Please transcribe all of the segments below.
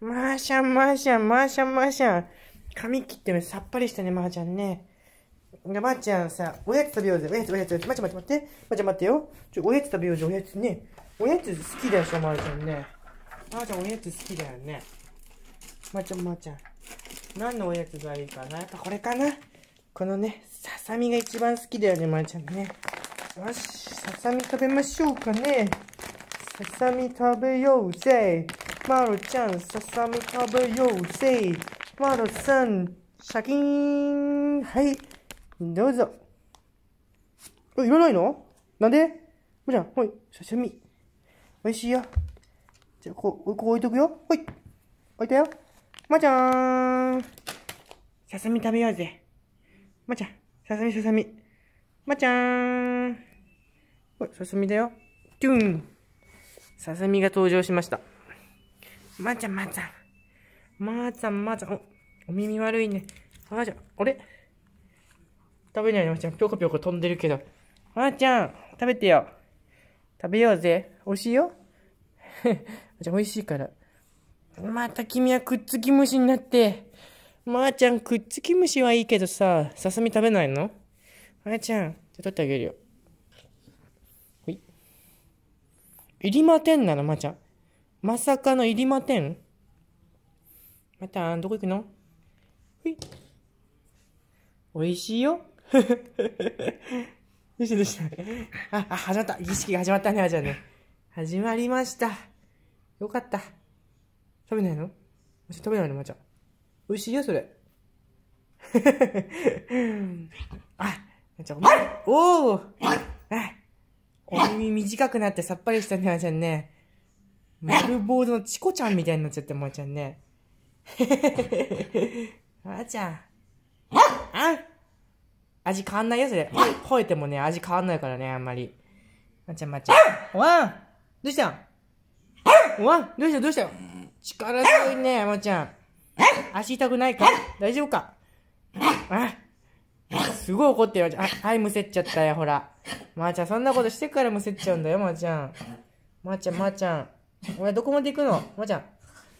マーシャン、マーシャン、マーシャン、マーシャン。髪切ってさっぱりしたね、マーちゃんね。マ、まーちゃんさ、おやつ食べようぜ。おやつ、おやつ、おやつ。ち待って、待って。まーちゃん待ってよ。ちょ、おやつ食べようぜ、おやつね。おやつ好きだよ、まーちゃんね。まーちゃんおやつ好きだよね。まーちゃん、まーちゃん。何のおやつがいいかなやっぱこれかなこのね、ささみが一番好きだよね、まーちゃんね。よし、ささみ食べましょうかね。ささみ食べようぜ。まるちゃん、ささみ食べようぜ。まるさん、シャキーン。はい。どうぞ。え、いらないのなんでむちゃん、ほい、刺身。おいしいよ。じゃあ、こう、こう置いとくよ。ほい。置いたよ。まちゃーん。ささみ食べようぜ。まちゃん、ささみささみ。まちゃーん。ほい、ささみだよ。トゥーン。ささみが登場しました。まーちゃん、まーちゃん。まーちゃん、まーちゃん。お、お耳悪いね。まーちゃん、あれ食べないまーちゃん。ぴょこぴょこ飛んでるけど。まーちゃん、食べてよ。食べようぜ。美味しいよ。じゃ美味しいから。また君はくっつき虫になって。まー、ちゃん、くっつき虫はいいけどさ、ささみ食べないのまー、ちゃん、じゃ取ってあげるよ。ほい。いりまてんなの、まー、ちゃん。まさかの入りまてん。また、どこ行くのほい。美味しいよ。どうしたどうしたあ、あ、始まった。儀式が始まったね、あじゃあね。始まりました。よかった。食べないの食べないのまちゃん。美味しいよ、それ。あ、まちゃん、お前、おおおお耳短くなってさっぱりしたね、まちゃんね。丸坊主のチコちゃんみたいになっちゃって、まーちゃんね。まーちゃん。あ味変わんないよ、それ。吠えてもね、味変わんないからね、あんまり。まーちゃん、まーちゃん。わんどうしたわんどうしたどうした力強いね、まーちゃん。足痛くないか大丈夫かあすごい怒ってる、まーあ、はい、むせっちゃったよ、ほら。まーちゃん、そんなことしてからむせっちゃうんだよ、まーちゃん。まーちゃん、まーちゃん。お前どこまで行くのまーちゃ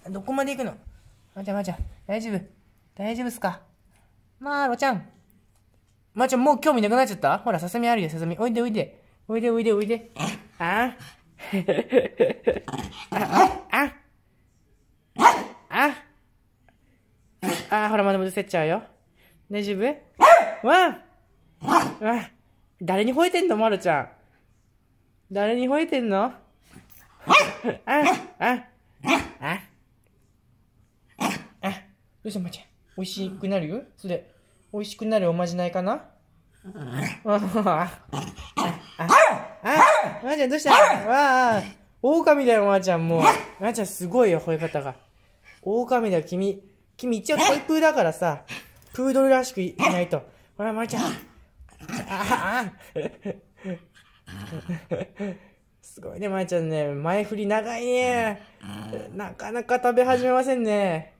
ん。どこまで行くのまーちゃんまーちゃん。大丈夫大丈夫っすかまーろちゃん。まー、ちゃんもう興味なくなっちゃったほら、ささみあるよ、ささみ。おいでおいで。おいでおいでおいで。あああああほら、まだ戻せちゃうよ。大丈夫わあわあ誰に吠えてんのまるちゃん。誰に吠えてんのあああどうしたまちゃん美味しくなるよそれ美味しくなるおまじないかなあああまーちゃんどうしたわあ狼だよまーちゃんもうまーちゃんすごいよ吠え方が狼だよ君君一応トイプーだからさプードルらしくいないとほらまーちゃんああすごいね、まえちゃんね。前振り長いね。なかなか食べ始めませんね。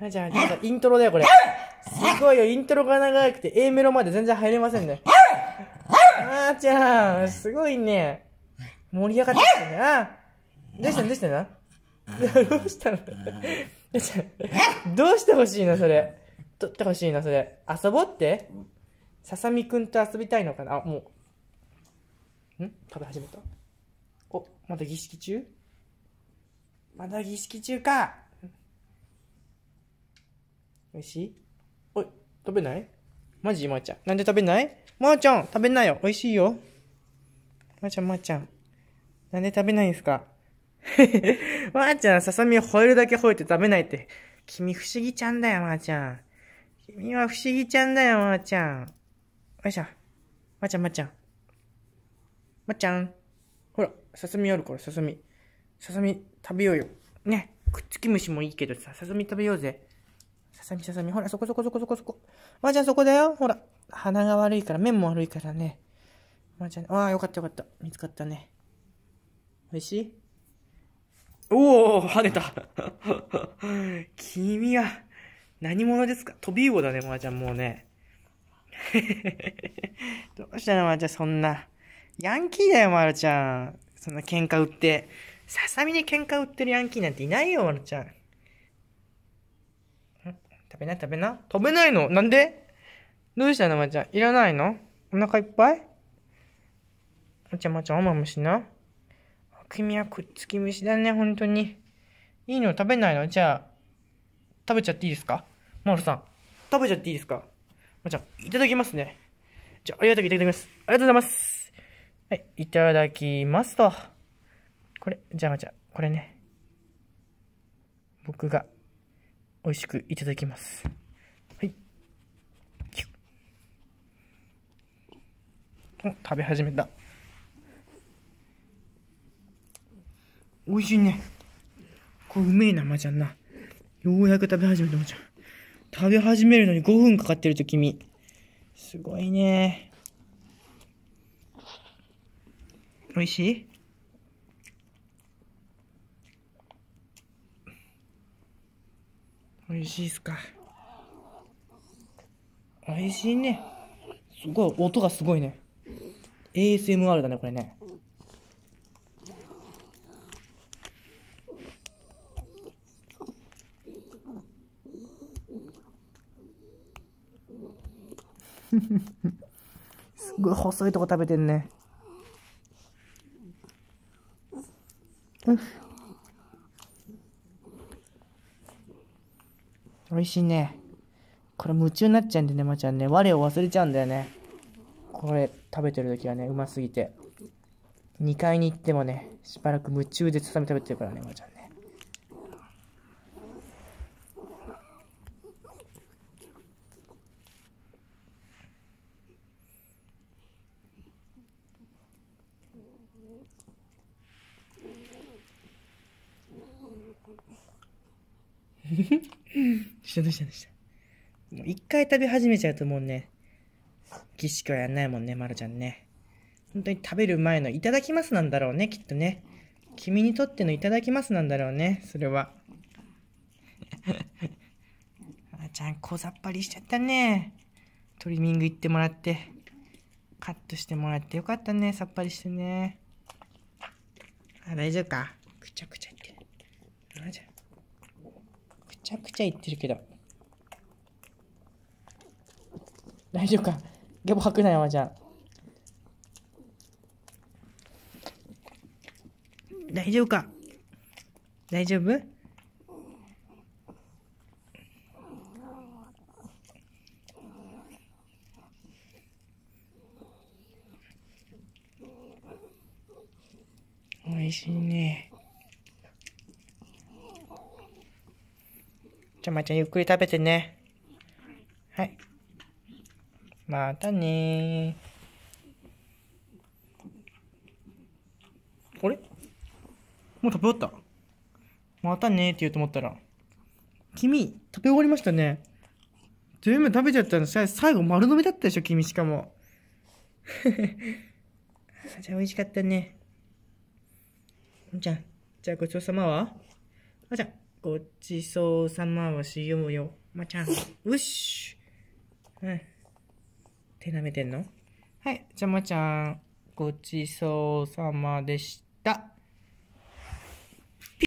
まえちゃん、ちょっとイントロだよ、これ。すごいよ、イントロが長くて A メロまで全然入れませんね。まーちゃん、すごいね。盛り上がってきたね。どうしたのどうしたのどうしたの どうしてほしいのそれ。撮ってほしいのそれ。遊ぼってささみくんと遊びたいのかなあ、もう。ん食べ始めたお、まだ儀式中まだ儀式中か美味しいおい、食べないマジまー、あ、ちゃん。なんで食べないまー、あ、ちゃん、食べないよ。美味しいよ。まー、あ、ちゃん、まー、ちゃん。なんで食べないんですか まーちゃん、ささみを吠えるだけ吠えて食べないって。君不思議ちゃんだよ、まーちゃん。君は不思議ちゃんだよ、まーちゃん。よいしょ。まーちゃん、まーちゃん。まーちゃん。ささみあるから、ささみ。ささみ食べようよ。ね。くっつき虫もいいけどさ、ささみ食べようぜ。ささみささみ。ほら、そこそこそこそこそこ。まー、あ、ちゃんそこだよ。ほら。鼻が悪いから、面も悪いからね。まー、あ、ちゃん、ああ、よかったよかった。見つかったね。おいしいおお跳ねた 君は、何者ですか飛び魚だね、まー、あ、ちゃん、もうね。どうしたの、まー、あ、ちゃん、そんな。ヤンキーだよ、まるちゃん。そんな喧嘩売って、ささみで喧嘩売ってるヤンキーなんていないよ、まるちゃん。ん食べな、食べな。食べないのなんでどうしたの、まるちゃん。いらないのお腹いっぱいまちゃん、まちゃん、おまむしな。君はくっつき虫だね、本当に。いいの食べないのじゃあ、食べちゃっていいですかまるさん、食べちゃっていいですかまちゃん、いただきますね。じゃあ、ありがとう、いただきます。ありがとうございます。はい、いただきますと。これ、じゃあまちゃ、これね。僕が、美味しくいただきます。はい。お、食べ始めた。美味しいね。これうめえな、まちゃんな。ようやく食べ始めた、まちゃん。食べ始めるのに5分かかってると、君。すごいね。美味しい美味しいっすか美味しいねすごい音がすごいね ASMR だねこれね すごい細いとこ食べてんね。美味しいね。これ夢中になっちゃうんでね、まちゃんね。我を忘れちゃうんだよね。これ食べてる時はね、うますぎて。2階に行ってもね、しばらく夢中でつさみ食べてるからね、まちゃんね。ど うしたどうしたもう一回食べ始めちゃうともうね、儀式はやんないもんね、まるちゃんね。本当に食べる前のいただきますなんだろうね、きっとね。君にとってのいただきますなんだろうね、それは。あちゃん、小ざっぱりしちゃったね。トリミング行ってもらって、カットしてもらってよかったね、さっぱりしてね。あ、大丈夫かくちゃくちゃ。ちゃくちゃ言ってるけど。大丈夫かゲボ吐くなよ、まちゃん。大丈夫か大丈夫おいしいね。じゃあ、まいちゃんゆっくり食べてね。はい。またねあれもう食べ終わったまたねって言うと思ったら。君、食べ終わりましたね。全部食べちゃったの。最後丸飲みだったでしょ、君しかも。じゃあ美味しかったね。じゃあ、じゃあごちそうさまはあ、じゃあ。ごちそうさまをしようよ。まちゃん。うっしゅ。うん。手舐めてんのはい。じゃ、まちゃん。ごちそうさまでした。